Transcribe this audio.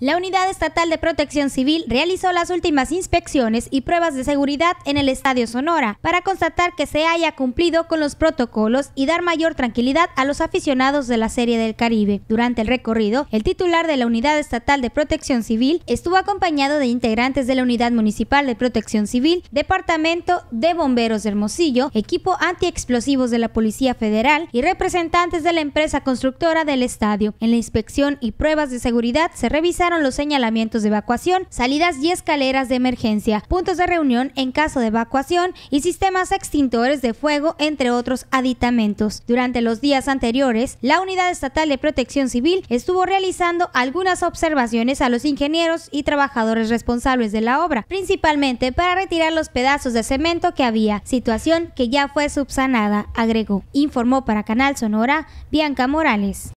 La Unidad Estatal de Protección Civil realizó las últimas inspecciones y pruebas de seguridad en el Estadio Sonora para constatar que se haya cumplido con los protocolos y dar mayor tranquilidad a los aficionados de la Serie del Caribe. Durante el recorrido, el titular de la Unidad Estatal de Protección Civil estuvo acompañado de integrantes de la Unidad Municipal de Protección Civil, Departamento de Bomberos de Hermosillo, equipo antiexplosivos de la Policía Federal y representantes de la empresa constructora del estadio. En la inspección y pruebas de seguridad se revisa los señalamientos de evacuación, salidas y escaleras de emergencia, puntos de reunión en caso de evacuación y sistemas extintores de fuego, entre otros aditamentos. Durante los días anteriores, la Unidad Estatal de Protección Civil estuvo realizando algunas observaciones a los ingenieros y trabajadores responsables de la obra, principalmente para retirar los pedazos de cemento que había, situación que ya fue subsanada, agregó. Informó para Canal Sonora Bianca Morales.